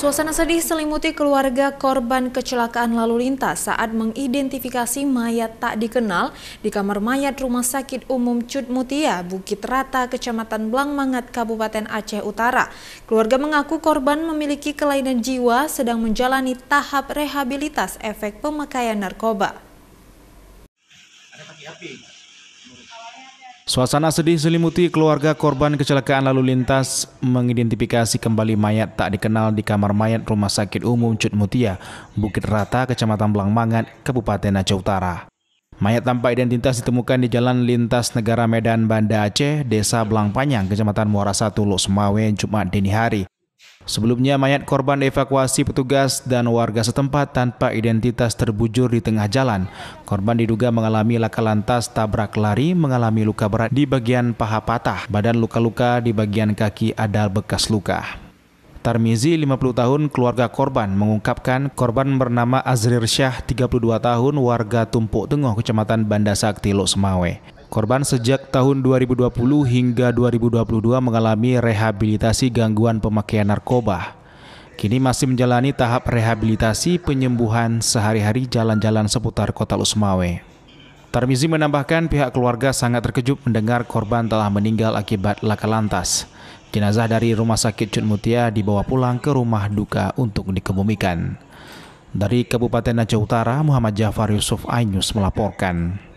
Suasana sedih selimuti keluarga korban kecelakaan lalu lintas saat mengidentifikasi mayat tak dikenal di kamar mayat Rumah Sakit Umum Cud Mutia, Bukit Rata, Kecamatan Blangmangat, Kabupaten Aceh Utara. Keluarga mengaku korban memiliki kelainan jiwa sedang menjalani tahap rehabilitas efek pemakaian narkoba. Suasana sedih selimuti keluarga korban kecelakaan lalu lintas mengidentifikasi kembali mayat tak dikenal di kamar mayat Rumah Sakit Umum Cut Mutia, Bukit Rata, Kecamatan Blangmangan, Kabupaten Aceh Utara. Mayat tanpa identitas ditemukan di Jalan Lintas Negara Medan Banda Aceh, Desa Blangpanyang, Kecamatan Muara Satu, Lok Semawe, Jumat dini hari. Sebelumnya mayat korban dievakuasi petugas dan warga setempat tanpa identitas terbujur di tengah jalan. Korban diduga mengalami laka lantas tabrak lari mengalami luka berat di bagian paha patah, badan luka-luka di bagian kaki ada bekas luka. Tarmizi, 50 tahun, keluarga korban, mengungkapkan korban bernama Azrir Syah, 32 tahun, warga Tumpuk Tengah, Kecamatan Banda Sakti, Lok Semawe. Korban sejak tahun 2020 hingga 2022 mengalami rehabilitasi gangguan pemakaian narkoba. Kini masih menjalani tahap rehabilitasi penyembuhan sehari-hari jalan-jalan seputar kota Lusmawe. Tarmizi menambahkan pihak keluarga sangat terkejut mendengar korban telah meninggal akibat laka lantas. Jenazah dari rumah sakit Cut Mutia dibawa pulang ke rumah duka untuk dikebumikan. Dari Kabupaten Aceh Utara, Muhammad Jafar Yusuf Ainus melaporkan.